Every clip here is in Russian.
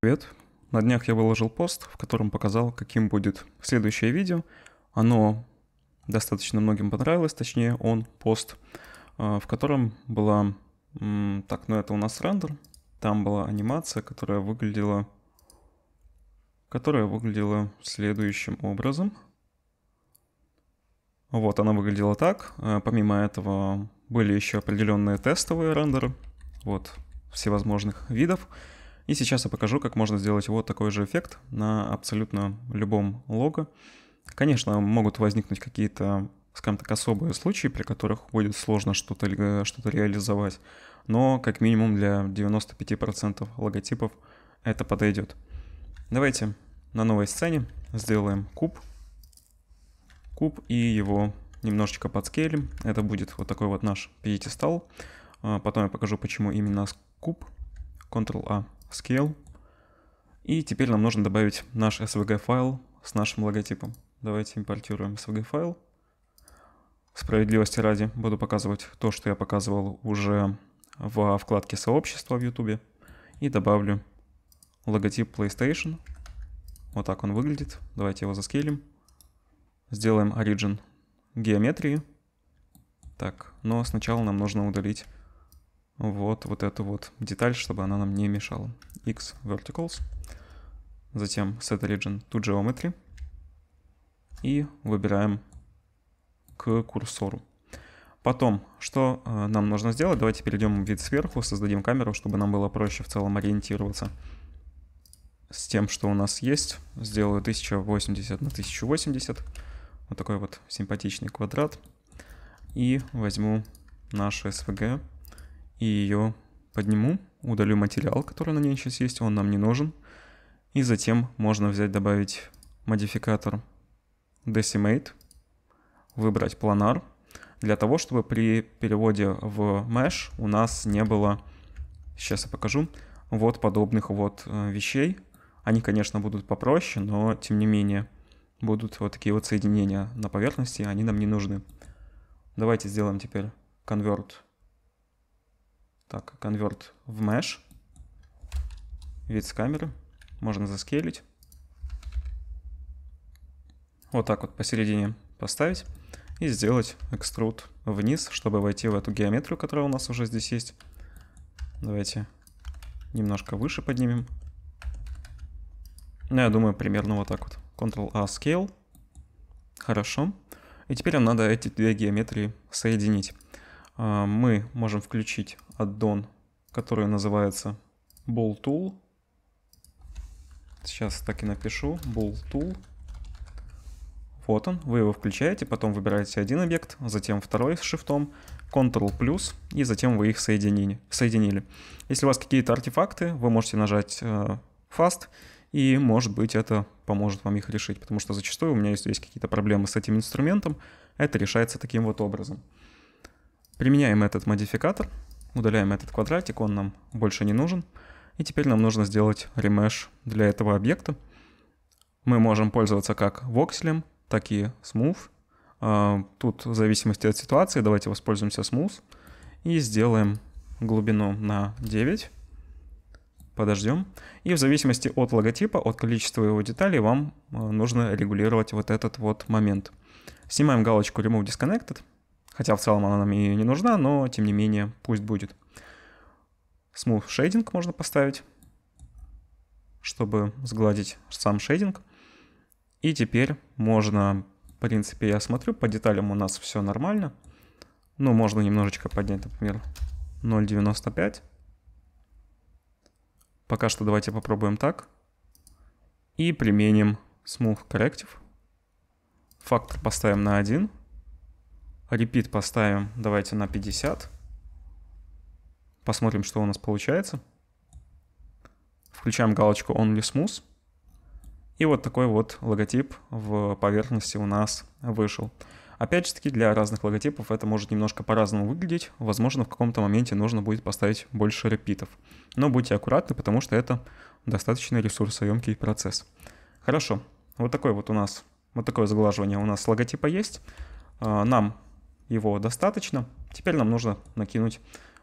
Привет! На днях я выложил пост, в котором показал, каким будет следующее видео. Оно достаточно многим понравилось, точнее он пост, э, в котором была... Так, ну это у нас рендер. Там была анимация, которая выглядела... Которая выглядела следующим образом. Вот, она выглядела так. Э, помимо этого были еще определенные тестовые рендеры. Вот, всевозможных видов. И сейчас я покажу, как можно сделать вот такой же эффект на абсолютно любом лого. Конечно, могут возникнуть какие-то, скажем так, особые случаи, при которых будет сложно что-то что, что реализовать, но как минимум для 95% логотипов это подойдет. Давайте на новой сцене сделаем куб, куб и его немножечко подскейлим. Это будет вот такой вот наш пьедестал. А, потом я покажу, почему именно куб. Ctrl-A scale. И теперь нам нужно добавить наш SVG файл с нашим логотипом. Давайте импортируем SVG файл. Справедливости ради буду показывать то, что я показывал уже во вкладке сообщества в YouTube. И добавлю логотип PlayStation. Вот так он выглядит. Давайте его заскейлим. Сделаем origin геометрии. Так, но сначала нам нужно удалить вот, вот эту вот деталь, чтобы она нам не мешала. X verticals, затем set origin to geometry и выбираем к курсору. Потом, что э, нам нужно сделать? Давайте перейдем в вид сверху, создадим камеру, чтобы нам было проще в целом ориентироваться с тем, что у нас есть. Сделаю 1080 на 1080. Вот такой вот симпатичный квадрат. И возьму наш SVG и ее подниму, удалю материал, который на ней сейчас есть, он нам не нужен. И затем можно взять, добавить модификатор decimate, выбрать планар, для того, чтобы при переводе в mesh у нас не было, сейчас я покажу, вот подобных вот э, вещей. Они, конечно, будут попроще, но тем не менее будут вот такие вот соединения на поверхности, они нам не нужны. Давайте сделаем теперь конверт так, конверт в mesh. Вид с камеры. Можно заскейлить. Вот так вот посередине поставить. И сделать экструд вниз, чтобы войти в эту геометрию, которая у нас уже здесь есть. Давайте немножко выше поднимем. Ну, я думаю, примерно вот так вот. Ctrl-A Scale. Хорошо. И теперь нам надо эти две геометрии соединить. А, мы можем включить аддон, который называется Ball Tool. Сейчас так и напишу, Ball Tool. Вот он, вы его включаете, потом выбираете один объект, затем второй с шифтом, Ctrl плюс, и затем вы их соединили. соединили. Если у вас какие-то артефакты, вы можете нажать э, Fast, и может быть это поможет вам их решить, потому что зачастую у меня есть, есть какие-то проблемы с этим инструментом, это решается таким вот образом. Применяем этот модификатор, удаляем этот квадратик, он нам больше не нужен. И теперь нам нужно сделать ремеш для этого объекта. Мы можем пользоваться как вокселем, так и smooth. А, тут в зависимости от ситуации, давайте воспользуемся smooth. И сделаем глубину на 9. Подождем. И в зависимости от логотипа, от количества его деталей, вам а, нужно регулировать вот этот вот момент. Снимаем галочку Remove Disconnected. Хотя в целом она нам и не нужна, но тем не менее пусть будет. Smooth Shading можно поставить, чтобы сгладить сам шейдинг. И теперь можно, в принципе, я смотрю, по деталям у нас все нормально. Ну, можно немножечко поднять, например, 0.95. Пока что давайте попробуем так. И применим Smooth Corrective. Фактор поставим на 1. Репит поставим, давайте, на 50. Посмотрим, что у нас получается. Включаем галочку Only Smooth. И вот такой вот логотип в поверхности у нас вышел. Опять же таки, для разных логотипов это может немножко по-разному выглядеть. Возможно, в каком-то моменте нужно будет поставить больше репитов. Но будьте аккуратны, потому что это достаточно ресурсоемкий процесс. Хорошо, вот такой вот у нас, вот такое заглаживание у нас логотипа есть. А, нам его достаточно. Теперь нам нужно накинуть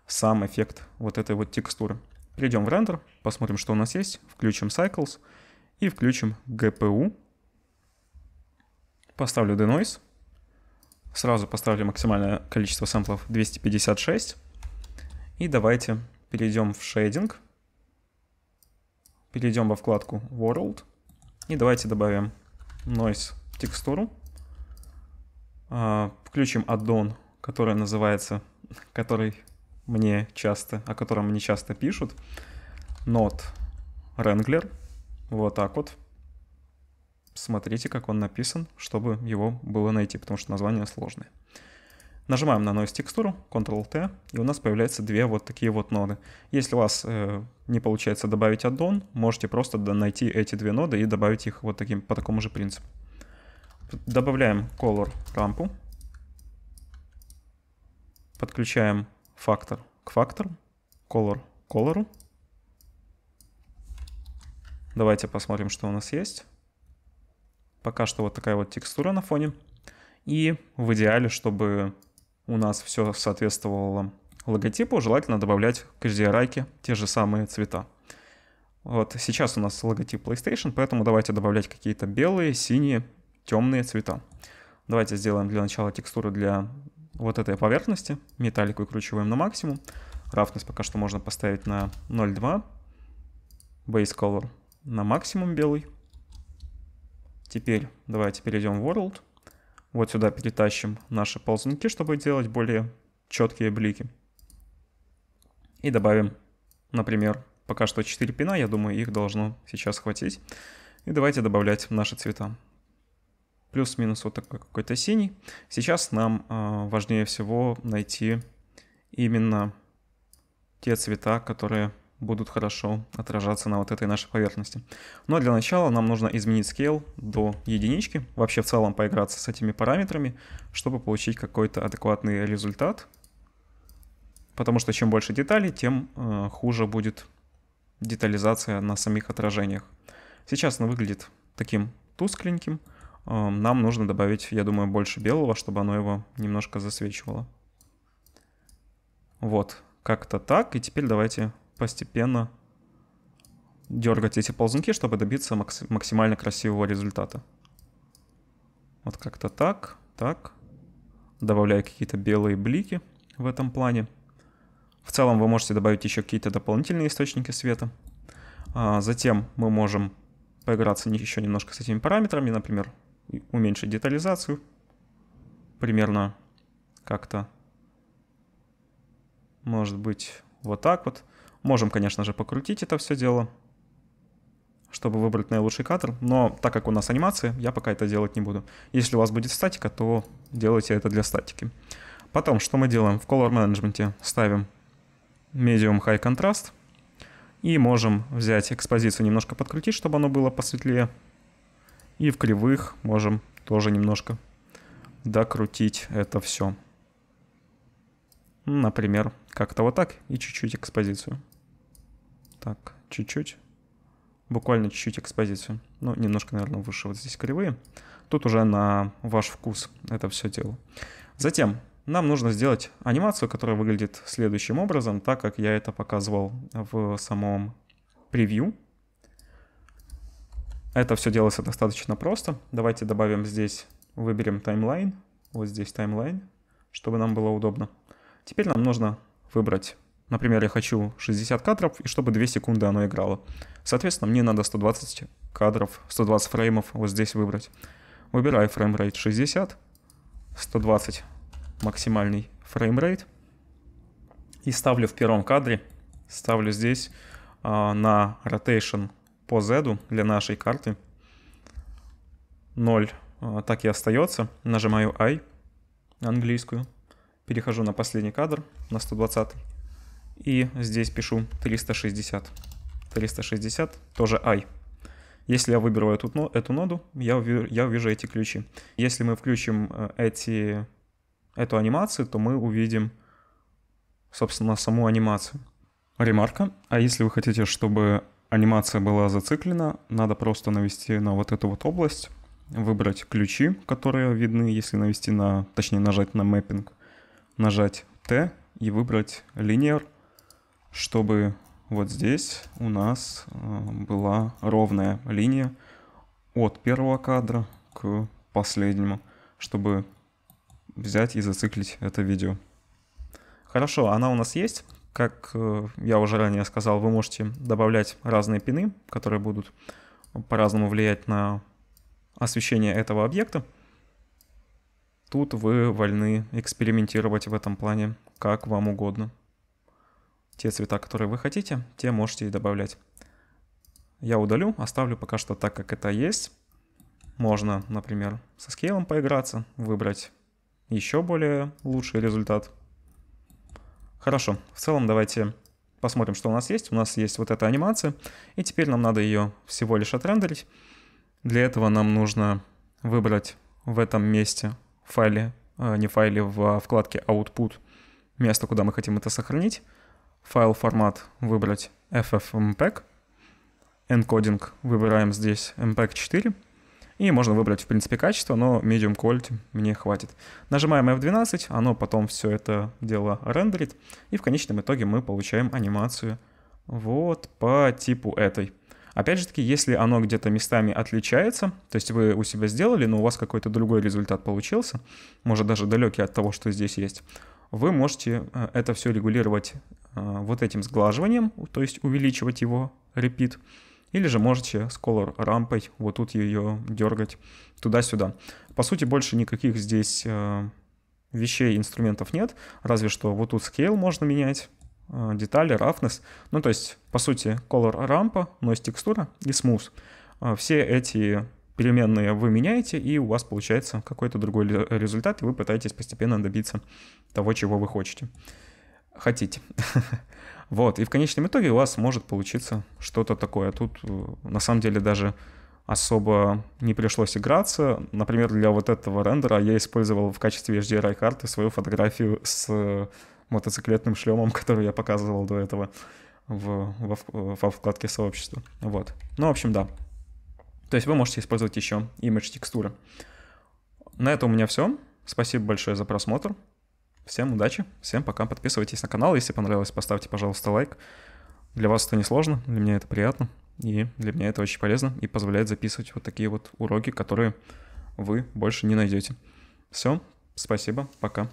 сам эффект вот этой вот текстуры. Перейдем в рендер, посмотрим, что у нас есть. Включим Cycles и включим GPU. Поставлю Denoise. Сразу поставлю максимальное количество сэмплов 256. И давайте перейдем в шейдинг. Перейдем во вкладку World. И давайте добавим Noise текстуру. А, включим аддон, который называется, который мне часто, о котором мне часто пишут. Not Wrangler. Вот так вот. Смотрите, как он написан, чтобы его было найти, потому что название сложное. Нажимаем на Noise текстуру, Ctrl-T, и у нас появляются две вот такие вот ноды. Если у вас э, не получается добавить аддон, можете просто найти эти две ноды и добавить их вот таким, по такому же принципу. Добавляем color рампу. Подключаем фактор к фактору. Color к color. Давайте посмотрим, что у нас есть. Пока что вот такая вот текстура на фоне. И в идеале, чтобы у нас все соответствовало логотипу, желательно добавлять к HDRI те же самые цвета. Вот сейчас у нас логотип PlayStation, поэтому давайте добавлять какие-то белые, синие темные цвета. Давайте сделаем для начала текстуру для вот этой поверхности. Металлику кручиваем на максимум. Рафность пока что можно поставить на 0.2. Base Color на максимум белый. Теперь давайте перейдем в World. Вот сюда перетащим наши ползунки, чтобы делать более четкие блики. И добавим, например, пока что 4 пина, я думаю, их должно сейчас хватить. И давайте добавлять наши цвета плюс-минус вот такой какой-то синий. Сейчас нам а, важнее всего найти именно те цвета, которые будут хорошо отражаться на вот этой нашей поверхности. Но для начала нам нужно изменить scale до единички, вообще в целом поиграться с этими параметрами, чтобы получить какой-то адекватный результат. Потому что чем больше деталей, тем э, хуже будет детализация на самих отражениях. Сейчас она выглядит таким тускленьким, Эм, нам нужно добавить, я думаю, больше белого, чтобы оно его немножко засвечивало. Вот, как-то так. И теперь давайте постепенно дергать эти ползунки, чтобы добиться максимально красивого результата. Вот как-то так, так. Добавляю какие-то белые блики в этом плане. В целом вы можете добавить еще какие-то дополнительные источники света. А затем мы можем поиграться еще немножко с этими параметрами, например, уменьшить детализацию примерно как-то, может быть, вот так вот. Можем, конечно же, покрутить это все дело, чтобы выбрать наилучший кадр, но так как у нас анимация, я пока это делать не буду. Если у вас будет статика, то делайте это для статики. Потом, что мы делаем? В Color Management ставим Medium High Contrast и можем взять экспозицию немножко подкрутить, чтобы оно было посветлее. И в кривых можем тоже немножко докрутить это все. Ну, например, как-то вот так и чуть-чуть экспозицию. Так, чуть-чуть. Буквально чуть-чуть экспозицию. Ну, немножко, наверное, выше вот здесь кривые. Тут уже на ваш вкус это все дело. Затем нам нужно сделать анимацию, которая выглядит следующим образом, так как я это показывал в самом превью. Это все делается достаточно просто. Давайте добавим здесь, выберем таймлайн, вот здесь таймлайн, чтобы нам было удобно. Теперь нам нужно выбрать, например, я хочу 60 кадров, и чтобы 2 секунды оно играло. Соответственно, мне надо 120 кадров, 120 фреймов вот здесь выбрать. Выбираю фреймрейт 60, 120 максимальный фреймрейт. И ставлю в первом кадре, ставлю здесь э, на rotation по Z для нашей карты 0 а, так и остается. Нажимаю I английскую. Перехожу на последний кадр, на 120. И здесь пишу 360. 360 тоже I. Если я выберу эту, эту ноду, я, я увижу эти ключи. Если мы включим э, эти, эту анимацию, то мы увидим, собственно, саму анимацию. Ремарка. А если вы хотите, чтобы анимация была зациклена, надо просто навести на вот эту вот область, выбрать ключи, которые видны, если навести на, точнее нажать на мэппинг, нажать T и выбрать линер, чтобы вот здесь у нас э, была ровная линия от первого кадра к последнему, чтобы взять и зациклить это видео. Хорошо, она у нас есть. Как э, я уже ранее сказал, вы можете добавлять разные пины, которые будут по-разному влиять на освещение этого объекта. Тут вы вольны экспериментировать в этом плане как вам угодно. Те цвета, которые вы хотите, те можете и добавлять. Я удалю, оставлю пока что так, как это есть. Можно, например, со скейлом поиграться, выбрать еще более лучший результат – Хорошо, в целом давайте посмотрим, что у нас есть. У нас есть вот эта анимация, и теперь нам надо ее всего лишь отрендерить. Для этого нам нужно выбрать в этом месте файле, э, не файле, в а вкладке Output, место, куда мы хотим это сохранить. Файл формат выбрать FFmpeg. Энкодинг выбираем здесь MPEG 4. И можно выбрать, в принципе, качество, но medium quality мне хватит. Нажимаем F12, оно потом все это дело рендерит. И в конечном итоге мы получаем анимацию вот по типу этой. Опять же таки, если оно где-то местами отличается, то есть вы у себя сделали, но у вас какой-то другой результат получился, может даже далекий от того, что здесь есть, вы можете э, это все регулировать э, вот этим сглаживанием, то есть увеличивать его репит, или же можете с color рампой вот тут ее дергать туда-сюда. По сути, больше никаких здесь э, вещей, инструментов нет, разве что вот тут scale можно менять, э, детали, roughness. Ну, то есть, по сути, color рампа, noise текстура и smooth. Э, все эти переменные вы меняете, и у вас получается какой-то другой результат, и вы пытаетесь постепенно добиться того, чего вы хотите. Хотите. Вот, и в конечном итоге у вас может получиться что-то такое. Тут э, на самом деле даже особо не пришлось играться. Например, для вот этого рендера я использовал в качестве HDRI карты свою фотографию с э, мотоциклетным шлемом, который я показывал до этого в, в в э, в вкладке сообщества. Вот. Ну, в общем, да. То есть вы можете использовать еще image текстуры. На этом у меня все. Спасибо большое за просмотр. Всем удачи, всем пока. Подписывайтесь на канал, если понравилось, поставьте, пожалуйста, лайк. Для вас это не сложно, для меня это приятно, и для меня это очень полезно и позволяет записывать вот такие вот уроки, которые вы больше не найдете. Все, спасибо, пока.